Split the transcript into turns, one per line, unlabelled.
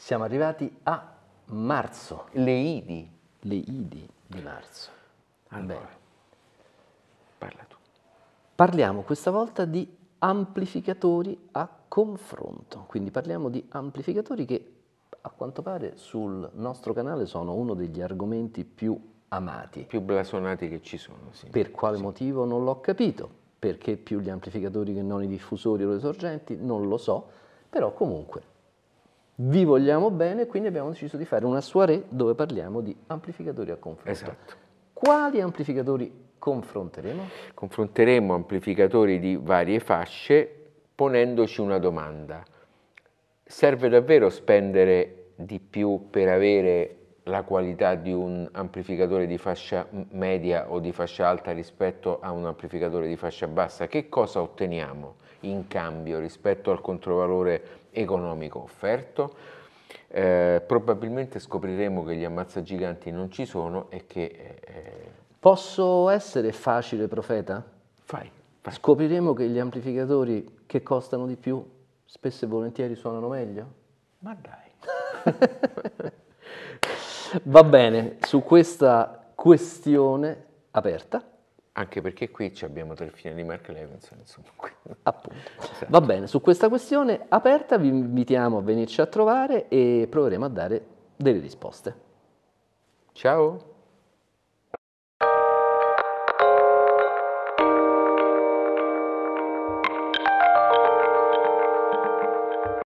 Siamo arrivati a marzo. Le Idi. Le Idi di marzo. Allora, parla tu. Parliamo questa volta di amplificatori a confronto, quindi parliamo di amplificatori che a quanto pare sul nostro canale sono uno degli argomenti più amati. Più blasonati che ci sono, sì. Per quale sì. motivo non l'ho capito, perché più gli amplificatori che non i diffusori o le sorgenti, non lo so, però comunque vi vogliamo bene, quindi abbiamo deciso di fare una soirée dove parliamo di amplificatori a confronto. Esatto. Quali amplificatori confronteremo?
Confronteremo amplificatori di varie fasce ponendoci una domanda. Serve davvero spendere di più per avere la qualità di un amplificatore di fascia media o di fascia alta rispetto a un amplificatore di fascia bassa, che cosa otteniamo in cambio rispetto al controvalore economico offerto? Eh, probabilmente scopriremo che gli ammazzagiganti non ci sono e che... Eh,
Posso essere facile profeta? Fai, fai. Scopriremo che gli amplificatori che costano di più spesso e volentieri suonano meglio? Ma dai. Va bene, su questa questione
aperta. Anche perché qui abbiamo tre figli di Mark Levinson, insomma. Appunto.
Esatto. Va bene, su questa questione aperta vi invitiamo a venirci a trovare e proveremo a dare delle risposte. Ciao!